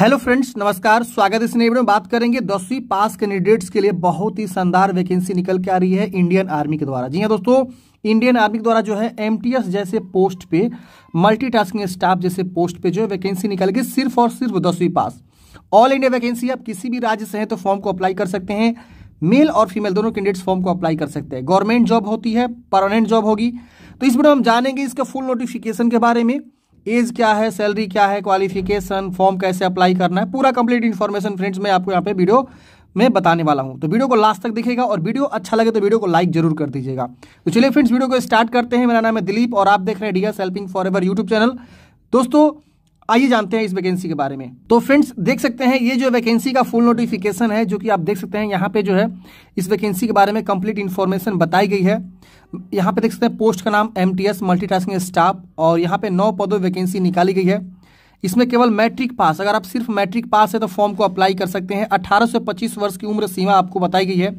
hello friends नमस्कार स्वागत है इस में बात करेंगे दसवीं पास कैंडिडेट्स के लिए बहुत ही शानदार वैकेंसी निकल के आ रही है इंडियन आर्मी के द्वारा जी हाँ दोस्तों इंडियन आर्मी के द्वारा जो है एमटीएस जैसे पोस्ट पे मल्टीटास्किंग स्टाफ जैसे पोस्ट पे जो है वैकेंसी निकल गई सिर्फ और सिर्फ दसवीं पास ऑल इंडिया वैकेंसी आप किसी भी राज्य से है तो फॉर्म को अप्लाई कर सकते हैं मेल और फीमेल दोनों कैंडिडेट्स फॉर्म को अप्लाई कर सकते हैं गवर्नमेंट जॉब होती है परमानेंट जॉब होगी तो इस वीडियो हम जानेंगे इसका फुल नोटिफिकेशन के बारे में एज क्या है सैलरी क्या है क्वालिफिकेशन फॉर्म कैसे अप्लाई करना है पूरा कंप्लीट इन्फॉर्मेशन फ्रेंड्स मैं आपको यहाँ पे वीडियो में बताने वाला हूँ तो वीडियो को लास्ट तक देखेगा और वीडियो अच्छा लगे तो वीडियो को लाइक जरूर कर दीजिएगा तो चलिए फ्रेंड्स वीडियो को स्टार्ट करते हैं मेरा नाम है दिलीप और आप देख रहे हैं D S helping forever YouTube channel दोस्तों आइए जानते हैं इस वैकेंसी के बारे में तो फ्रेंड्स देख सकते हैं ये जो वैकेंसी का फुल नोटिफिकेशन है जो कि आप देख सकते हैं यहाँ पे जो है इस वैकेंसी के बारे में कंप्लीट इन्फॉर्मेशन बताई गई है यहाँ पे देख सकते हैं पोस्ट का नाम M T S multitasking staff और यहाँ पे नौ पदों वैकेंसी निकाली गई है इसमें केवल मैट्रिक पास अगर आप सिर्फ मैट्रिक पास है तो फॉर्म को अप्लाई कर सकते हैं अठारह से पच्चीस वर्ष की उम्र सीमा आपको बताई गई है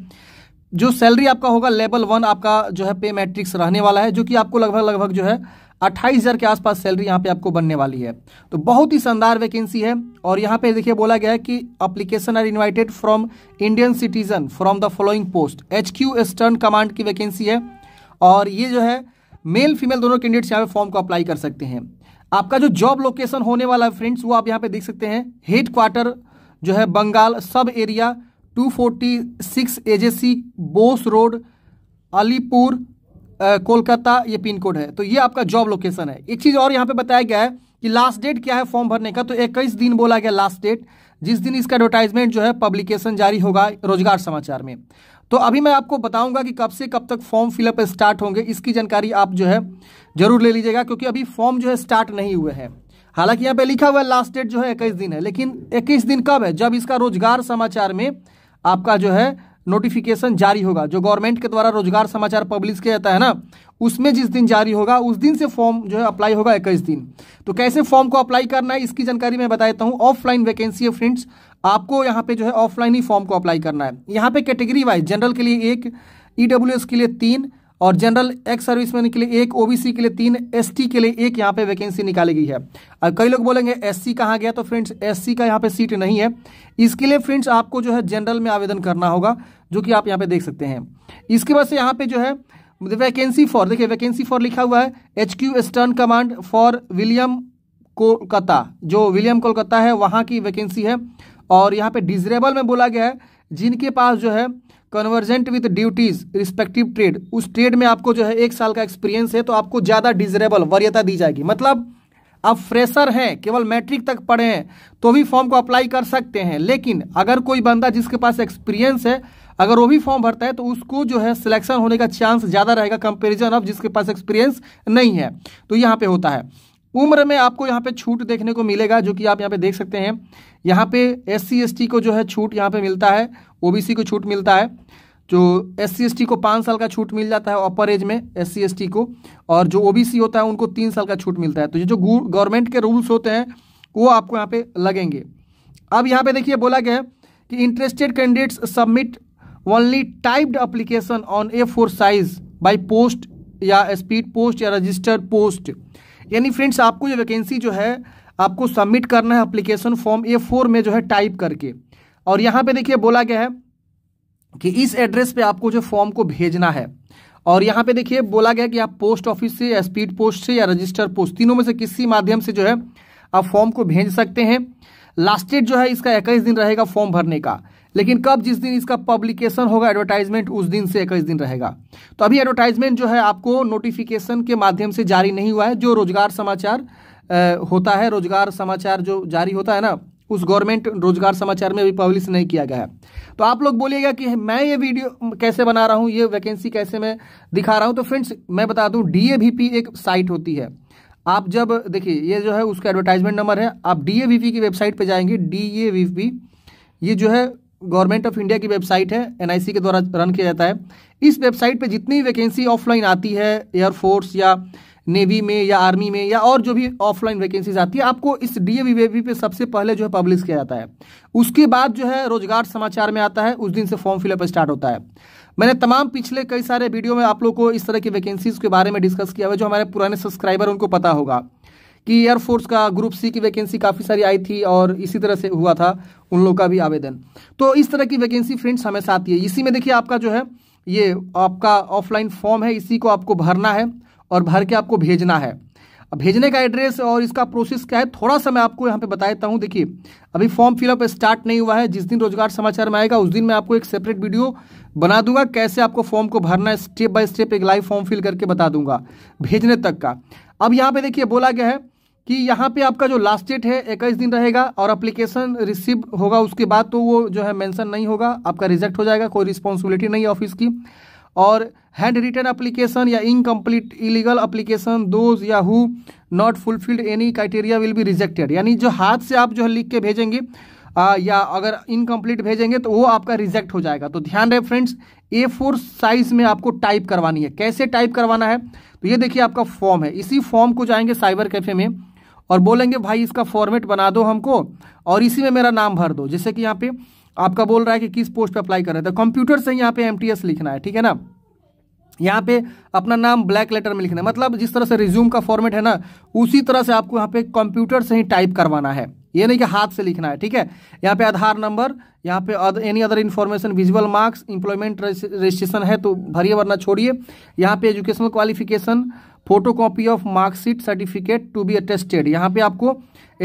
जो सैलरी आपका होगा लेवल वन आपका जो है पे मैट्रिक्स रहने वाला है जो कि आपको लगभग लगभग जो है अट्ठाईस हज़ार के आसपास सैलरी यहाँ पे आपको बनने वाली है तो बहुत ही शानदार वैकेंसी है और यहाँ पे देखिए बोला गया है कि application are invited from Indian citizen from the following post H Q Eastern Command की वैकेंसी है और ये जो है मेल फीमेल दोनों कैंडिडेट्स यहाँ पे फॉर्म को अप्लाई कर सकते हैं आपका जो जॉब लोकेशन होने वाला है फ्रेंड्स वो आप यहाँ पे देख सकते हैं हेड क्वार्टर जो है Bengal sub area two forty six AJC Bose road Alipur Kolkata ये पिन कोड है तो ये आपका जॉब लोकेशन है एक चीज़ और यहाँ पे बताया गया है कि लास्ट डेट क्या है फॉर्म भरने का तो इक्कीस दिन बोला गया लास्ट डेट जिस दिन इसका एडवर्टाइजमेंट जो है पब्लिकेशन जारी होगा रोजगार समाचार में तो अभी मैं आपको बताऊंगा कि कब से कब तक फॉर्म फिलअप स्टार्ट होंगे इसकी जानकारी आप जो है जरूर ले लीजिएगा क्योंकि अभी फॉर्म जो है स्टार्ट नहीं हुए हैं हालांकि यहाँ पे लिखा हुआ है लास्ट डेट जो है इक्कीस दिन है लेकिन इक्कीस दिन कब है जब इसका रोजगार समाचार में आपका जो है नोटिफिकेशन जारी होगा जो गवर्नमेंट के द्वारा रोजगार समाचार पब्लिश किया जाता है ना उसमें जिस दिन जारी होगा उस दिन से फॉर्म जो है अप्लाई होगा इक्कीस दिन तो कैसे फॉर्म को अप्लाई करना है इसकी जानकारी मैं बता देता हूँ ऑफलाइन वैकेंसी है फ्रेंड्स आपको यहाँ पे जो है ऑफलाइन ही फॉर्म को अप्लाई करना है यहाँ पे कैटेगरी वाइज जनरल के लिए एक ई के लिए तीन और जनरल एक्स सर्विसमैन के लिए एक ओबीसी के लिए तीन एसटी के लिए एक यहाँ पे वैकेंसी निकाली गई है और कई लोग बोलेंगे एससी कहाँ गया तो फ्रेंड्स एससी का यहाँ पे सीट नहीं है इसके लिए फ्रेंड्स आपको जो है जनरल में आवेदन करना होगा जो कि आप यहाँ पे देख सकते हैं इसके बाद से यहाँ पे जो है वैकेंसी फॉर देखिए वैकेंसी फॉर लिखा हुआ है H Q Eastern Command fort William Kolkata जो विलियम कोलकाता है वहाँ की वैकेंसी है और यहाँ पे डिजरेबल में बोला गया है जिनके पास जो है convergent with duties respective trade उस ट्रेड में आपको जो है एक साल का एक्सपीरियंस है तो आपको ज़्यादा डिजरेबल वरीयता दी जाएगी मतलब आप फ्रेशर हैं केवल मैट्रिक तक पढ़े हैं तो भी फॉर्म को अप्लाई कर सकते हैं लेकिन अगर कोई बंदा जिसके पास एक्सपीरियंस है अगर वो भी फॉर्म भरता है तो उसको जो है सिलेक्शन होने का चांस ज़्यादा रहेगा कंपेरिजन ऑफ जिसके पास एक्सपीरियंस नहीं है तो यहाँ पे होता है उम्र में आपको यहाँ पे छूट देखने को मिलेगा जो कि आप यहाँ पे देख सकते हैं यहाँ पे एस सी को जो है छूट यहाँ पे मिलता है ओबीसी को छूट मिलता है जो एस सी को पाँच साल का छूट मिल जाता है अपर एज में एस सी को और जो ओबीसी होता है उनको तीन साल का छूट मिलता है तो ये जो गवर्नमेंट के रूल्स होते हैं वो आपको यहाँ पे लगेंगे अब यहाँ पे देखिए बोला गया कि interested candidates submit only typed application on A four size by post या स्पीड पोस्ट या रजिस्टर्ड पोस्ट यानी फ्रेंड्स आपको ये वैकेंसी जो है आपको सबमिट करना है अप्लीकेशन फॉर्म ए फोर में जो है टाइप करके और यहाँ पे देखिए बोला गया है कि इस एड्रेस पे आपको जो फॉर्म को भेजना है और यहाँ पे देखिए बोला गया कि आप पोस्ट ऑफिस से या स्पीड पोस्ट से या रजिस्टर पोस्ट तीनों में से किसी माध्यम से जो है आप फॉर्म को भेज सकते हैं लास्ट डेट जो है इसका इक्कीस दिन रहेगा फॉर्म भरने का लेकिन कब जिस दिन इसका पब्लिकेशन होगा एडवर्टाइजमेंट उस दिन से इक्कीस दिन रहेगा तो अभी एडवर्टाइजमेंट जो है आपको नोटिफिकेशन के माध्यम से जारी नहीं हुआ है जो रोजगार समाचार होता है रोजगार समाचार जो जारी होता है ना उस गवर्नमेंट रोजगार समाचार में अभी पब्लिश नहीं किया गया है तो आप लोग बोलिएगा कि मैं ये वीडियो कैसे बना रहा हूँ ये वैकेंसी कैसे मैं दिखा रहा हूँ तो फ्रेंड्स मैं बता दूँ डी एक साइट होती है आप जब देखिए ये जो है उसका एडवर्टाइजमेंट नंबर है आप डी की वेबसाइट पर जाएंगे डी ये जो है गवर्नमेंट ऑफ इंडिया की वेबसाइट है एनआईसी के द्वारा रन किया जाता है इस वेबसाइट पे जितनी वैकेंसी ऑफलाइन आती है एयरफोर्स या नेवी में या आर्मी में या और जो भी ऑफलाइन वैकेंसीज आती है आपको इस डीएवी वेबी पे सबसे पहले जो है पब्लिश किया जाता है उसके बाद जो है रोजगार समाचार में आता है उस दिन से फॉर्म फिलअप स्टार्ट होता है मैंने तमाम पिछले कई सारे वीडियो में आप लोग को इस तरह की वैकेंसीज के बारे में डिस्कस किया हुआ जो हमारे पुराने सब्सक्राइबर उनको पता होगा कि एयरफोर्स का ग्रुप सी की वैकेंसी काफ़ी सारी आई थी और इसी तरह से हुआ था उन लोग का भी आवेदन तो इस तरह की वैकेंसी फ्रेंड्स हमेशा आती है इसी में देखिए आपका जो है ये आपका ऑफलाइन फॉर्म है इसी को आपको भरना है और भर के आपको भेजना है भेजने का एड्रेस और इसका प्रोसेस क्या है थोड़ा सा मैं आपको यहाँ पे बता देता हूँ देखिए अभी फॉर्म फिलअप स्टार्ट नहीं हुआ है जिस दिन रोजगार समाचार में आएगा उस दिन मैं आपको एक सेपरेट वीडियो बना दूंगा कैसे आपको फॉर्म को भरना है स्टेप बाय स्टेप एक लाइव फॉर्म फिल करके बता दूंगा भेजने तक का अब यहाँ पे देखिए बोला गया है कि यहाँ पे आपका जो लास्ट डेट है इक्कीस दिन रहेगा और अप्लीकेशन रिसीव होगा उसके बाद तो वो जो है मेंशन नहीं होगा आपका रिजेक्ट हो जाएगा कोई रिस्पॉन्सिबिलिटी नहीं ऑफिस की और हैंड रिटर्न अप्लीकेशन या इनकम्प्लीट इलीगल अप्लीकेशन दोज या who not fulfilled any criteria will be rejected यानी जो हाथ से आप जो है लिख के भेजेंगे आ, या अगर इनकम्प्लीट भेजेंगे तो वो आपका रिजेक्ट हो जाएगा तो ध्यान रहे फ्रेंड्स ए फोर साइज में आपको टाइप करवानी है कैसे टाइप करवाना है तो ये देखिए आपका फॉर्म है इसी फॉर्म को जाएंगे साइबर कैफे में और बोलेंगे भाई इसका फॉर्मेट बना दो हमको और इसी में मेरा नाम भर दो जैसे कि यहाँ पे आपका बोल रहा है कि किस पोस्ट पे अप्लाई कर रहे थे कंप्यूटर तो से यहाँ पे एम लिखना है ठीक है ना यहाँ पे अपना नाम ब्लैक लेटर में लिखना है मतलब जिस तरह से रिज्यूम का फॉर्मेट है ना उसी तरह से आपको यहाँ पे कंप्यूटर से ही टाइप करवाना है ये नहीं कि हाथ से लिखना है ठीक है यहाँ पे आधार नंबर यहाँ पे any other information visual marks employment registration है तो भरिए वरना छोड़िए यहाँ पे educational qualification photocopy of marksheet certificate to be attested यहाँ पे आपको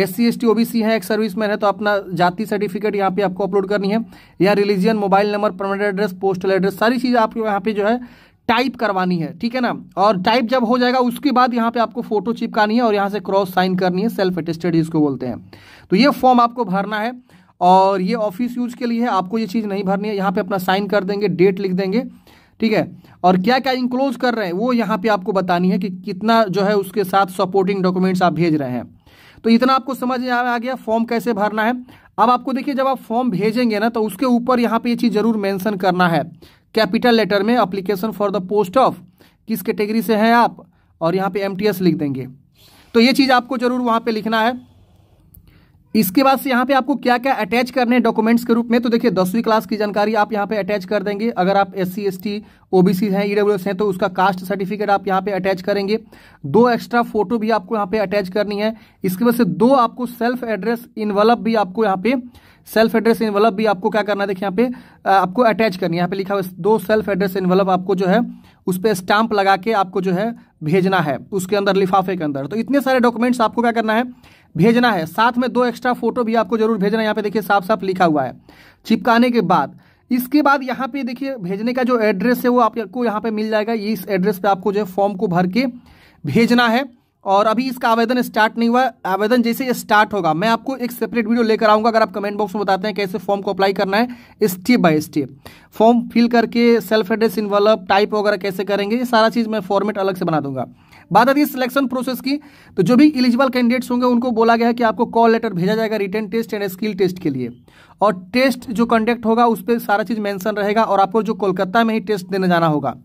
S C S T OBC है एक सर्विसमैन है तो अपना जाति सर्टिफिकेट यहाँ पे आपको अपलोड करनी है या religion mobile number permanent address postal address सारी चीज़ आपको यहाँ पे जो है टाइप करवानी है ठीक है ना और टाइप जब हो जाएगा उसके बाद यहाँ पे आपको फोटो चिपकानी है और यहाँ से क्रॉस साइन करनी है सेल्फ अटेस्टेड इसको बोलते हैं तो ये फॉर्म आपको भरना है और ये ऑफिस यूज के लिए है आपको ये चीज़ नहीं भरनी है यहाँ पे अपना साइन कर देंगे डेट लिख देंगे ठीक है और क्या क्या इंक्लोज कर रहे हैं वो यहाँ पे आपको बतानी है कि कितना जो है उसके साथ सपोर्टिंग डॉक्यूमेंट्स आप भेज रहे हैं तो इतना आपको समझ में आ गया फॉर्म कैसे भरना है अब आपको देखिए जब आप फॉर्म भेजेंगे ना तो उसके ऊपर यहाँ पे ये चीज़ जरूर मैंशन करना है कैपिटल लेटर में application for the post of किस कैटेगरी से हैं आप और यहाँ पे एम लिख देंगे तो ये चीज़ आपको जरूर वहाँ पर लिखना है इसके बाद से यहाँ पे आपको क्या क्या अटैच करने डॉक्यूमेंट्स के रूप में तो देखिए दसवीं क्लास की जानकारी आप यहाँ पे अटैच कर देंगे अगर आप S C S T OBC हैं ईडब्ल्यू e हैं तो उसका कास्ट सर्टिफिकेट आप यहाँ पे अटैच करेंगे दो एक्स्ट्रा फोटो भी आपको यहाँ पे अटैच करनी है इसके वजह से दो आपको सेल्फ एड्रेस इन्वलप भी आपको यहाँ पे सेल्फ एड्रेस इन्वलप भी आपको क्या करना है देखिए यहाँ पे आपको अटैच करनी है यहाँ पे लिखा हुआ दो सेल्फ एड्रेस इन्वलप आपको जो है उस पर स्टाम्प लगा के आपको जो है भेजना है उसके अंदर लिफाफे के अंदर तो इतने सारे डॉक्यूमेंट्स आपको क्या करना है भेजना है साथ में दो एक्स्ट्रा फोटो भी आपको जरूर भेजना है यहाँ पे देखिए साफ साफ लिखा हुआ है चिपकाने के बाद इसके बाद यहाँ पे देखिए भेजने का जो एड्रेस है वो आपको यहाँ पे मिल जाएगा इस एड्रेस पे आपको जो है फॉर्म को भर के भेजना है और अभी इसका आवेदन स्टार्ट नहीं हुआ आवेदन जैसे ये स्टार्ट होगा मैं आपको एक सेपरेट वीडियो लेकर आऊँगा अगर आप कमेंट बॉक्स में बताते हैं कैसे फॉर्म को अप्लाई करना है step by step form fill करके सेल्फ एड्रेस इन्वॉल्व टाइप वगैरह कैसे करेंगे ये सारा चीज़ मैं फॉर्मेट अलग से बना दूंगा बात आती है सिलेक्शन प्रोसेस की तो जो भी इलिजिबल कैंडिडेट्स होंगे उनको बोला गया है कि आपको कॉल लेटर भेजा जाएगा return test and skill test के लिए और टेस्ट जो कंडक्ट होगा उस पर सारा चीज़ मैंसन रहेगा और आपको जो कोलकाता में ही टेस्ट देने जाना होगा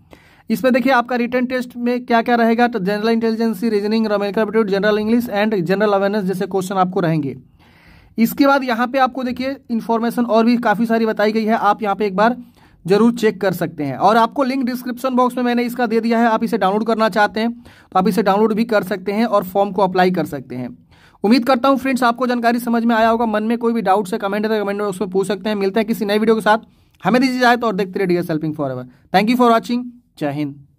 इसमें देखिए आपका रिटर्न टेस्ट में क्या क्या रहेगा तो general intelligence reasoning numerical aptitude general English and general awareness जैसे क्वेश्चन आपको रहेंगे इसके बाद यहाँ पे आपको देखिए इन्फॉर्मेशन और भी काफ़ी सारी बताई गई है आप यहाँ पे एक बार जरूर चेक कर सकते हैं और आपको लिंक डिस्क्रिप्शन बॉक्स में मैंने इसका दे दिया है आप इसे डाउनलोड करना चाहते हैं तो आप इसे डाउनलोड भी कर सकते हैं और फॉर्म को अप्लाई कर सकते हैं उम्मीद करता हूँ फ्रेंड्स आपको जानकारी समझ में आया होगा मन में कोई भी डाउट्स है कमेंट है तो कमेंट बॉक्स में पूछ सकते हैं मिलते हैं किसी नए वीडियो के साथ हमें दीजिए जाए तो और देखते रहिए helping forever thank you for watching जय हिंद